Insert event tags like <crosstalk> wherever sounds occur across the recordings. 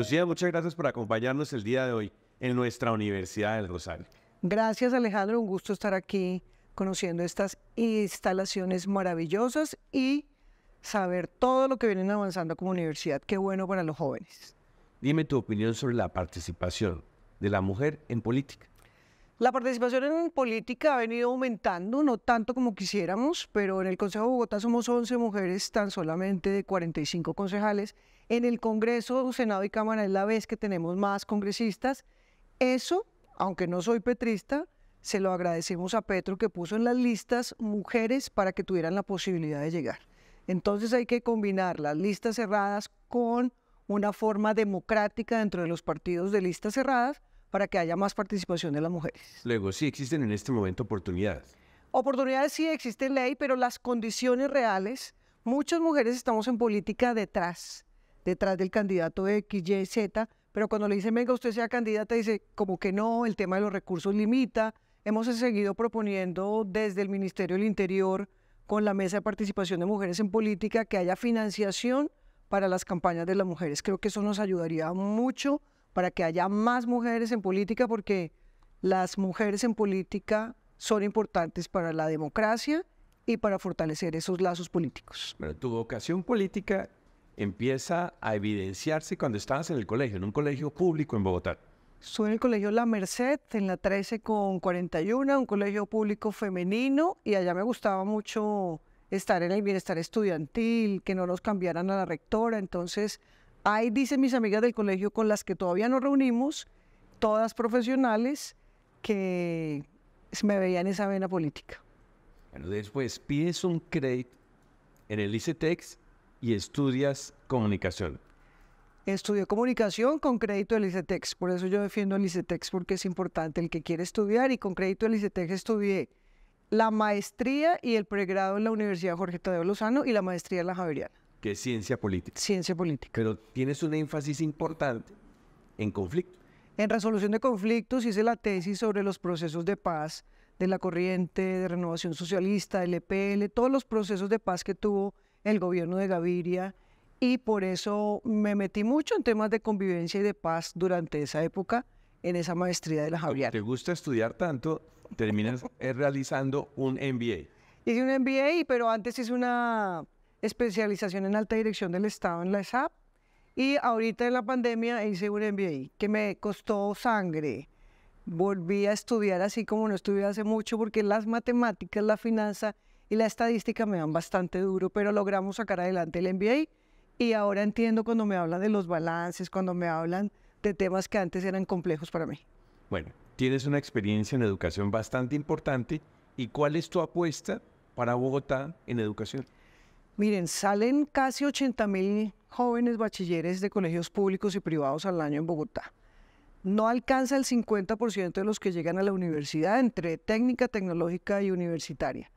Lucía, muchas gracias por acompañarnos el día de hoy en nuestra Universidad del Rosario. Gracias Alejandro, un gusto estar aquí conociendo estas instalaciones maravillosas y saber todo lo que vienen avanzando como universidad. Qué bueno para los jóvenes. Dime tu opinión sobre la participación de la mujer en política. La participación en política ha venido aumentando, no tanto como quisiéramos, pero en el Consejo de Bogotá somos 11 mujeres, tan solamente de 45 concejales, en el Congreso, Senado y Cámara es la vez que tenemos más congresistas. Eso, aunque no soy petrista, se lo agradecemos a Petro que puso en las listas mujeres para que tuvieran la posibilidad de llegar. Entonces hay que combinar las listas cerradas con una forma democrática dentro de los partidos de listas cerradas para que haya más participación de las mujeres. Luego, sí existen en este momento oportunidades. Oportunidades sí existe ley, pero las condiciones reales, muchas mujeres estamos en política detrás detrás del candidato X, Y, Z, pero cuando le dicen, venga, usted sea candidata, dice, como que no, el tema de los recursos limita. Hemos seguido proponiendo desde el Ministerio del Interior, con la Mesa de Participación de Mujeres en Política, que haya financiación para las campañas de las mujeres. Creo que eso nos ayudaría mucho para que haya más mujeres en política, porque las mujeres en política son importantes para la democracia y para fortalecer esos lazos políticos. Pero tu vocación política empieza a evidenciarse cuando estabas en el colegio, en un colegio público en Bogotá? Estuve en el colegio La Merced, en la 13 con 41, un colegio público femenino, y allá me gustaba mucho estar en el bienestar estudiantil, que no nos cambiaran a la rectora. Entonces, ahí dicen mis amigas del colegio con las que todavía nos reunimos, todas profesionales, que me veían esa vena política. Bueno, después pides un crédito en el ICETEX y estudias comunicación? Estudié comunicación con crédito del ICETEX, por eso yo defiendo el ICETEX porque es importante el que quiere estudiar y con crédito del ICETEX estudié la maestría y el pregrado en la Universidad Jorge Tadeo Lozano y la maestría en la Javeriana. Que es ciencia política. Ciencia política. Pero tienes un énfasis importante en conflicto. En resolución de conflictos hice la tesis sobre los procesos de paz de la corriente de renovación socialista, del EPL, todos los procesos de paz que tuvo el gobierno de Gaviria y por eso me metí mucho en temas de convivencia y de paz durante esa época en esa maestría de la Javier. ¿Te gusta estudiar tanto? Terminas eh, realizando un MBA. Hice un MBA, pero antes hice una especialización en alta dirección del Estado en la SAP y ahorita en la pandemia hice un MBA que me costó sangre. Volví a estudiar así como no estudié hace mucho porque las matemáticas, la finanza y la estadística me dan bastante duro, pero logramos sacar adelante el MBA y ahora entiendo cuando me hablan de los balances, cuando me hablan de temas que antes eran complejos para mí. Bueno, tienes una experiencia en educación bastante importante y ¿cuál es tu apuesta para Bogotá en educación? Miren, salen casi 80 mil jóvenes bachilleres de colegios públicos y privados al año en Bogotá. No alcanza el 50% de los que llegan a la universidad entre técnica, tecnológica y universitaria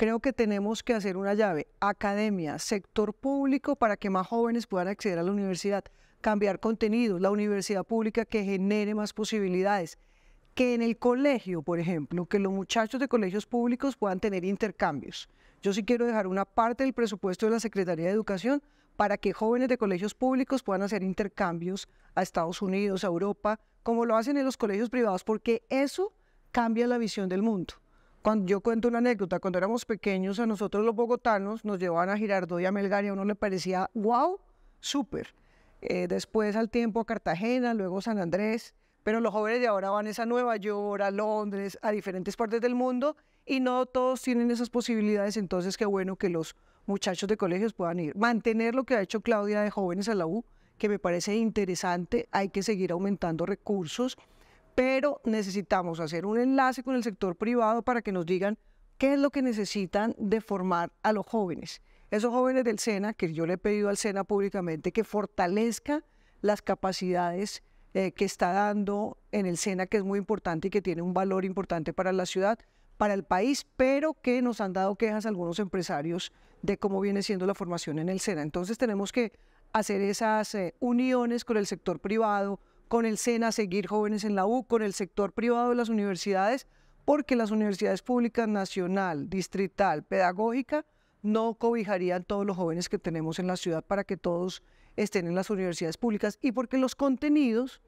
creo que tenemos que hacer una llave, academia, sector público para que más jóvenes puedan acceder a la universidad, cambiar contenidos, la universidad pública que genere más posibilidades, que en el colegio, por ejemplo, que los muchachos de colegios públicos puedan tener intercambios. Yo sí quiero dejar una parte del presupuesto de la Secretaría de Educación para que jóvenes de colegios públicos puedan hacer intercambios a Estados Unidos, a Europa, como lo hacen en los colegios privados, porque eso cambia la visión del mundo. Cuando yo cuento una anécdota, cuando éramos pequeños, a nosotros los bogotanos nos llevaban a Girardot y a Melgar y a uno le parecía, wow, súper. Eh, después al tiempo a Cartagena, luego San Andrés, pero los jóvenes de ahora van a Nueva York, a Londres, a diferentes partes del mundo y no todos tienen esas posibilidades, entonces qué bueno que los muchachos de colegios puedan ir. Mantener lo que ha hecho Claudia de jóvenes a la U, que me parece interesante, hay que seguir aumentando recursos pero necesitamos hacer un enlace con el sector privado para que nos digan qué es lo que necesitan de formar a los jóvenes. Esos jóvenes del SENA, que yo le he pedido al SENA públicamente que fortalezca las capacidades eh, que está dando en el SENA, que es muy importante y que tiene un valor importante para la ciudad, para el país, pero que nos han dado quejas algunos empresarios de cómo viene siendo la formación en el SENA. Entonces tenemos que hacer esas eh, uniones con el sector privado, con el SENA Seguir Jóvenes en la U, con el sector privado de las universidades, porque las universidades públicas nacional, distrital, pedagógica, no cobijarían todos los jóvenes que tenemos en la ciudad para que todos estén en las universidades públicas y porque los contenidos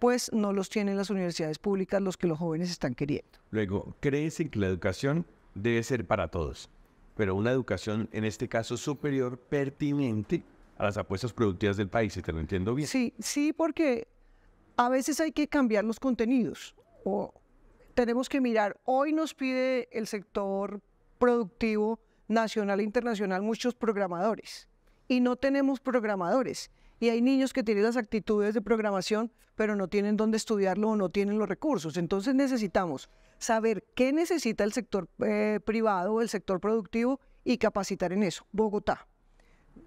pues no los tienen las universidades públicas los que los jóvenes están queriendo. Luego, ¿crees que la educación debe ser para todos? Pero una educación, en este caso, superior, pertinente a las apuestas productivas del país, si te lo entiendo bien. Sí, sí, porque a veces hay que cambiar los contenidos o tenemos que mirar, hoy nos pide el sector productivo nacional e internacional muchos programadores y no tenemos programadores. Y hay niños que tienen las actitudes de programación, pero no tienen dónde estudiarlo o no tienen los recursos. Entonces necesitamos saber qué necesita el sector privado eh, privado, el sector productivo y capacitar en eso. Bogotá.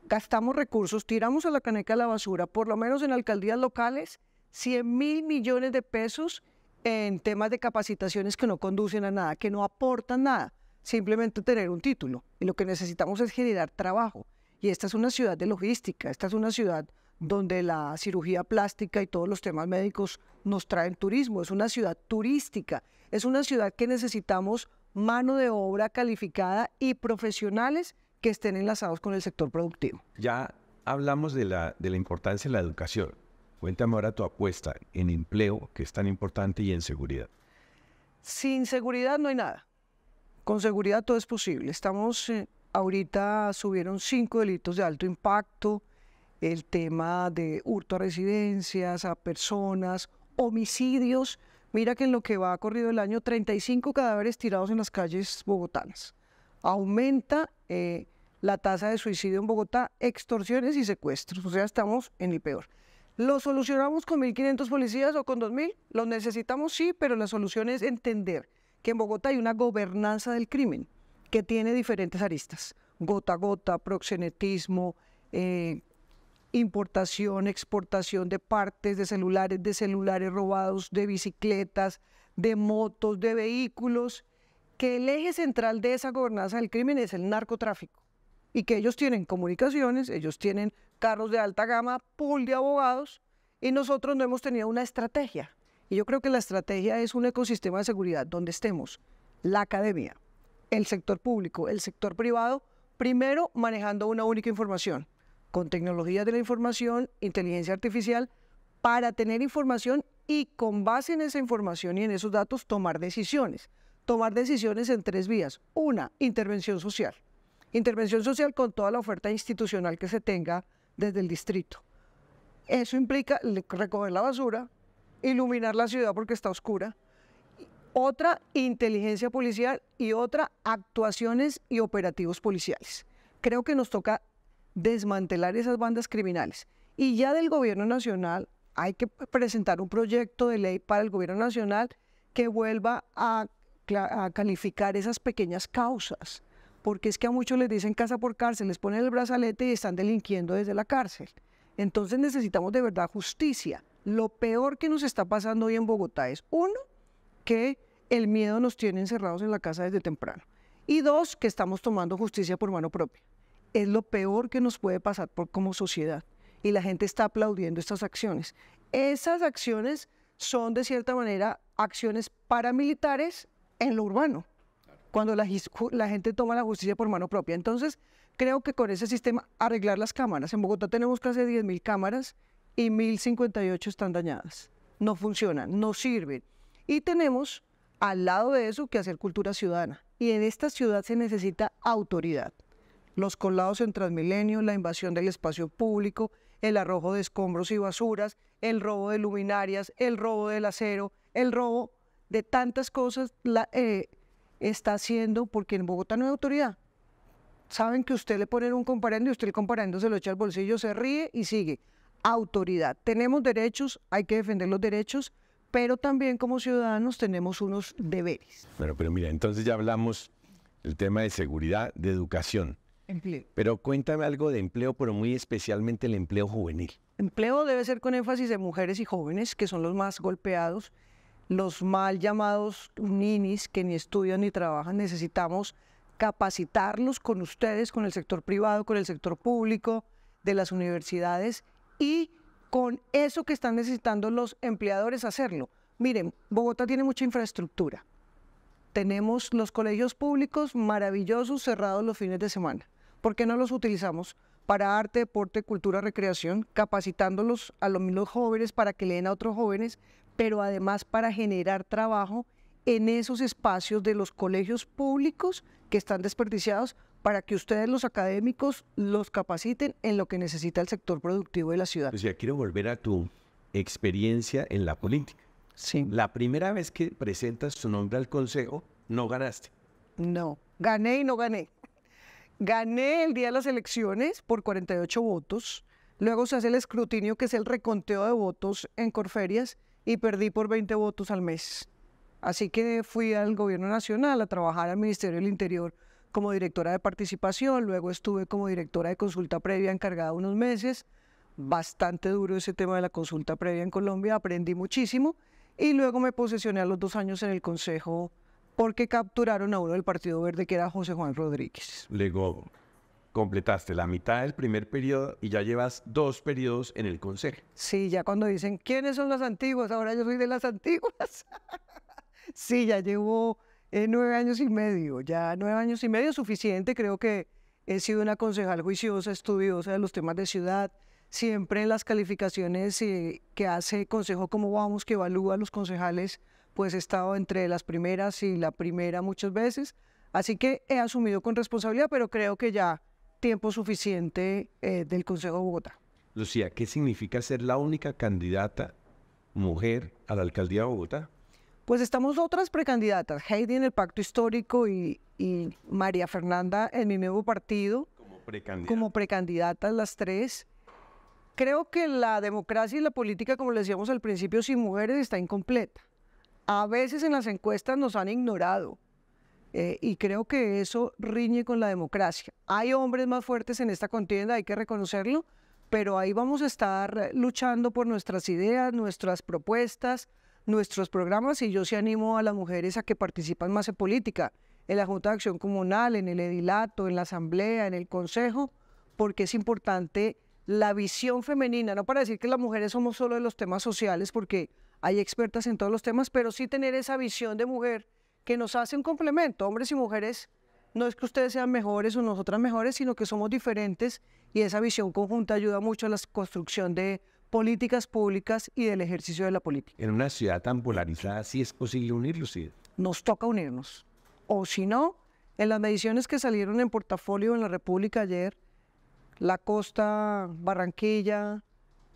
Gastamos recursos, tiramos a la caneca la basura, por lo menos en alcaldías locales, 100 mil millones de pesos en temas de capacitaciones que no conducen a nada, que no aportan nada, simplemente tener un título. Y lo que necesitamos es generar trabajo. Y esta es una ciudad de logística, esta es una ciudad donde la cirugía plástica y todos los temas médicos nos traen turismo, es una ciudad turística, es una ciudad que necesitamos mano de obra calificada y profesionales que estén enlazados con el sector productivo. Ya hablamos de la, de la importancia de la educación. Cuéntame ahora tu apuesta en empleo, que es tan importante, y en seguridad. Sin seguridad no hay nada. Con seguridad todo es posible. Estamos, eh, ahorita subieron cinco delitos de alto impacto, el tema de hurto a residencias, a personas, homicidios. Mira que en lo que va corrido el año, 35 cadáveres tirados en las calles bogotanas. Aumenta eh, la tasa de suicidio en Bogotá, extorsiones y secuestros. O sea, estamos en el peor. ¿Lo solucionamos con 1.500 policías o con 2.000? Lo necesitamos, sí, pero la solución es entender que en Bogotá hay una gobernanza del crimen que tiene diferentes aristas. Gota a gota, proxenetismo, eh, importación, exportación de partes, de celulares, de celulares robados, de bicicletas, de motos, de vehículos, que el eje central de esa gobernanza del crimen es el narcotráfico y que ellos tienen comunicaciones, ellos tienen carros de alta gama, pool de abogados y nosotros no hemos tenido una estrategia. Y yo creo que la estrategia es un ecosistema de seguridad donde estemos la academia, el sector público, el sector privado, primero manejando una única información, con tecnologías de la información, inteligencia artificial, para tener información y con base en esa información y en esos datos tomar decisiones. Tomar decisiones en tres vías. Una, intervención social. Intervención social con toda la oferta institucional que se tenga desde el distrito. Eso implica recoger la basura, iluminar la ciudad porque está oscura, otra inteligencia policial y otra actuaciones y operativos policiales. Creo que nos toca desmantelar esas bandas criminales. Y ya del gobierno nacional hay que presentar un proyecto de ley para el gobierno nacional que vuelva a, calificar esas pequeñas causas porque es que a muchos les dicen casa por cárcel, les ponen el brazalete y están delinquiendo desde la cárcel. Entonces necesitamos de verdad justicia. Lo peor que nos está pasando hoy en Bogotá es, uno, que el miedo nos tiene encerrados en la casa desde temprano. Y dos, que estamos tomando justicia por mano propia. Es lo peor que nos puede pasar como sociedad. Y la gente está aplaudiendo estas acciones. Esas acciones son, de cierta manera, acciones paramilitares en lo urbano cuando la, gente toma la justicia por mano propia. Entonces, creo que con ese sistema arreglar las cámaras. En Bogotá tenemos casi 10.000 cámaras y 1.058 están dañadas. No funcionan, no sirven. Y tenemos al lado de eso que hacer cultura ciudadana. Y en esta ciudad se necesita autoridad. Los colados en Transmilenio, la invasión del espacio público, el arrojo de escombros y basuras, el robo de luminarias, el robo del acero, el robo de tantas cosas, la, eh, está haciendo, porque en Bogotá no hay autoridad. Saben que usted le pone un comparendo y usted el comparendo se lo echa al bolsillo, se ríe y sigue. Autoridad. Tenemos derechos, hay que defender los derechos, pero también como ciudadanos tenemos unos deberes. Bueno, pero mira, entonces ya hablamos el tema de seguridad, de educación. Empleo. Pero cuéntame algo de empleo, pero muy especialmente el empleo juvenil. Empleo debe ser con énfasis de mujeres y jóvenes, que son los más golpeados los mal llamados ninis que ni estudian ni trabajan, necesitamos capacitarlos con ustedes, con el sector privado, con el sector público, de las universidades y con eso que están necesitando los empleadores hacerlo. Miren, Bogotá tiene mucha infraestructura. Tenemos los colegios públicos maravillosos cerrados los fines de semana. ¿Por qué no los utilizamos para arte, deporte, cultura, recreación, capacitándolos a los mismos jóvenes para que leen a otros jóvenes, pero además para generar trabajo en esos espacios de los colegios públicos que están desperdiciados para que ustedes los académicos los capaciten en lo que necesita el sector productivo de la ciudad. O sea, quiero volver a tu experiencia en la política. Sí. La primera vez que presentas tu nombre al consejo, no ganaste. No, gané y no gané. Gané el día de las elecciones por 48 votos. Luego se hace el escrutinio, que es el reconteo de votos en Corferias y perdí por 20 votos al mes. Así que fui al Gobierno Nacional a trabajar al Ministerio del Interior como directora de participación, luego estuve como directora de consulta previa encargada unos meses, bastante duro ese tema de la consulta previa en Colombia, aprendí muchísimo y luego me posesioné a los dos años en el Consejo porque capturaron a uno del Partido Verde que era José Juan Rodríguez. Legó completaste la mitad del primer periodo y ya llevas dos periodos en el consejo. Sí, ya cuando dicen, ¿quiénes son las antiguas? Ahora yo soy de las antiguas. <laughs> sí, ya llevo eh, nueve años y medio, ya nueve años y medio es suficiente, creo que he sido una concejal juiciosa, estudiosa de los temas de ciudad, siempre en las calificaciones eh, que hace Consejo Como Vamos, que evalúa a los concejales, pues he estado entre las primeras y la primera muchas veces, así que he asumido con responsabilidad, pero creo que ya tiempo suficiente eh, del Consejo de Bogotá. Lucía, ¿qué significa ser la única candidata mujer a la alcaldía de Bogotá? Pues estamos otras precandidatas, Heidi en el Pacto Histórico y, María Fernanda en mi nuevo partido. Como precandidatas. Como precandidatas las tres. Creo que la democracia y la política, como le decíamos al principio, sin mujeres está incompleta. A veces en las encuestas nos han ignorado. Eh, y creo que eso riñe con la democracia. Hay hombres más fuertes en esta contienda, hay que reconocerlo, pero ahí vamos a estar luchando por nuestras ideas, nuestras propuestas, nuestros programas y yo sí animo a las mujeres a que participan más en política, en la Junta de Acción Comunal, en el Edilato, en la Asamblea, en el Consejo, porque es importante la visión femenina, no para decir que las mujeres somos solo de los temas sociales, porque hay expertas en todos los temas, pero sí tener esa visión de mujer que nos hace un complemento, hombres y mujeres. No es que ustedes sean mejores o nosotras mejores, sino que somos diferentes y esa visión conjunta ayuda mucho a la construcción de políticas públicas y del ejercicio de la política. En una ciudad tan polarizada, ¿sí es posible unirlos? Sí? Nos toca unirnos. O si no, en las mediciones que salieron en portafolio en la República ayer, la costa, Barranquilla,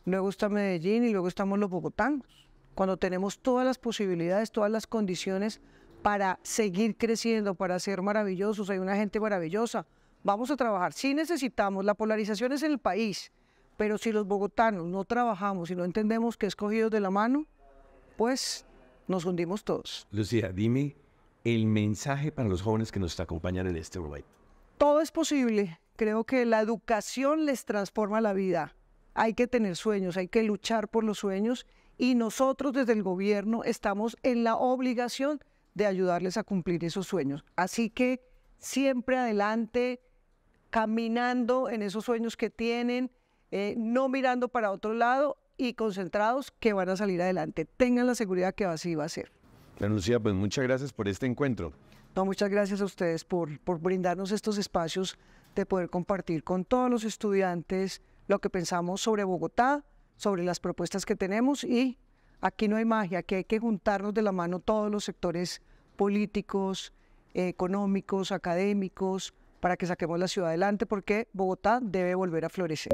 luego está Medellín y luego estamos los bogotanos. Cuando tenemos todas las posibilidades, todas las condiciones para seguir creciendo, para ser maravillosos. Hay una gente maravillosa. Vamos a trabajar. Sí necesitamos, la polarización es en el país, pero si los bogotanos no trabajamos y no entendemos que es cogidos de la mano, pues nos hundimos todos. Lucía, dime el mensaje para los jóvenes que nos acompañan en este momento. Todo es posible. Creo que la educación les transforma la vida. Hay que tener sueños, hay que luchar por los sueños y nosotros desde el gobierno estamos en la obligación de ayudarles a cumplir esos sueños. Así que siempre adelante, caminando en esos sueños que tienen, eh, no mirando para otro lado y concentrados que van a salir adelante. Tengan la seguridad que así va a ser. La Lucía, pues muchas gracias por este encuentro. No, muchas gracias a ustedes por, por brindarnos estos espacios de poder compartir con todos los estudiantes lo que pensamos sobre Bogotá, sobre las propuestas que tenemos y aquí no hay magia, que hay que juntarnos de la mano todos los sectores políticos, económicos, académicos, para que saquemos la ciudad adelante, porque Bogotá debe volver a florecer.